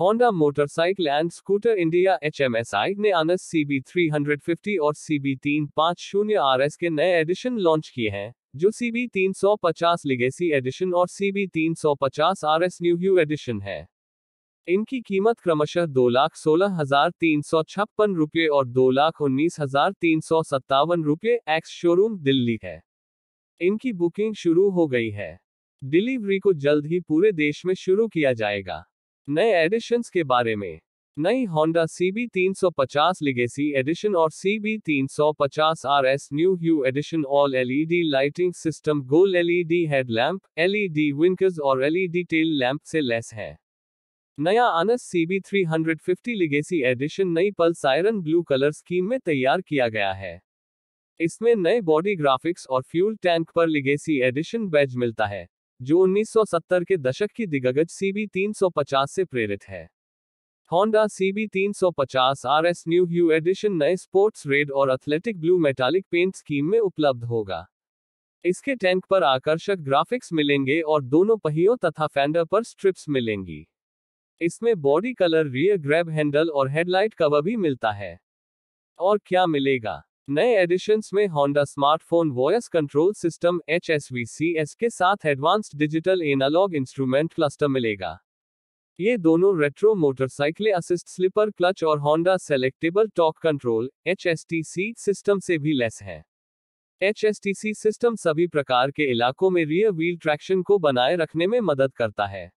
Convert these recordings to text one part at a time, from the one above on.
Honda motorcycle and scooter India H ने अनस C B three hundred fifty और C B तीन पाँच शून्य आर एस के नए एडिशन लॉन्च किए हैं जो सी बी तीन सौ पचास लिगेसी एडिशन और सी बी तीन सौ पचास आर एस न्यू एडिशन है इनकी कीमत क्रमशः दो लाख सोलह हजार तीन सौ छप्पन रुपये और दो लाख उन्नीस हजार तीन सौ सत्तावन रुपये एक्स शोरूम दिल्ली है इनकी बुकिंग शुरू हो गई है डिलीवरी को जल्द ही पूरे देश में शुरू किया जाएगा नए एडिशंस के बारे में नई होंडा सौ पचास लिगेसी एडिशन और सी बी तीन सौ पचास R S new hue edition all LED lighting system गोल एलईडी हेडलैम्प, एलईडी विंकर्स और एलईडी टेल लैंप से लेस है नया अनस C B three hundred fifty legacy edition नई पल साइरन ब्लू कलर स्कीम में तैयार किया गया है इसमें नए बॉडी ग्राफिक्स और फ्यूल टैंक पर लिगेसी एडिशन बैज मिलता है जो 1970 के दशक की दिग्गज सीबी 350 से प्रेरित है Honda CB 350 R S new hue edition नए स्पोर्ट्स रेड और athletic blue metallic paint scheme में उपलब्ध होगा इसके टैंक पर आकर्षक ग्राफिक्स मिलेंगे और दोनों पहियों तथा फैंडर पर स्ट्रिप्स मिलेंगी इसमें body colour rear grab handle और हेडलाइट कवर भी मिलता है और क्या मिलेगा नए एडिशंस में Honda smartphone voice control system H के साथ advanced digital analogue instrument cluster मिलेगा ये दोनों retro motorcycle assist slipper clutch और Honda selectable torque control H system से भी लेस हैं एच सिस्टम सभी प्रकार के इलाकों में रियर व्हील ट्रैक्शन को बनाए रखने में मदद करता है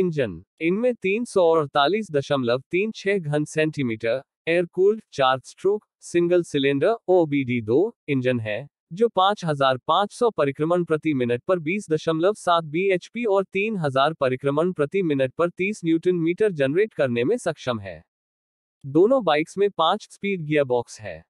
इंजन इनमें तीन सौ अड़तालीस दशमलव तीन छह घन सेंटीमीटर एयर कूल्ड चार स्ट्रोक सिंगल सिलेंडर ओबीडी दो इंजन है जो 5,500 परिक्रमण प्रति मिनट पर 20.7 bhp और 3,000 परिक्रमण प्रति मिनट पर 30 न्यूटन मीटर जनरेट करने में सक्षम है दोनों बाइक्स में पांच स्पीड गियर बॉक्स है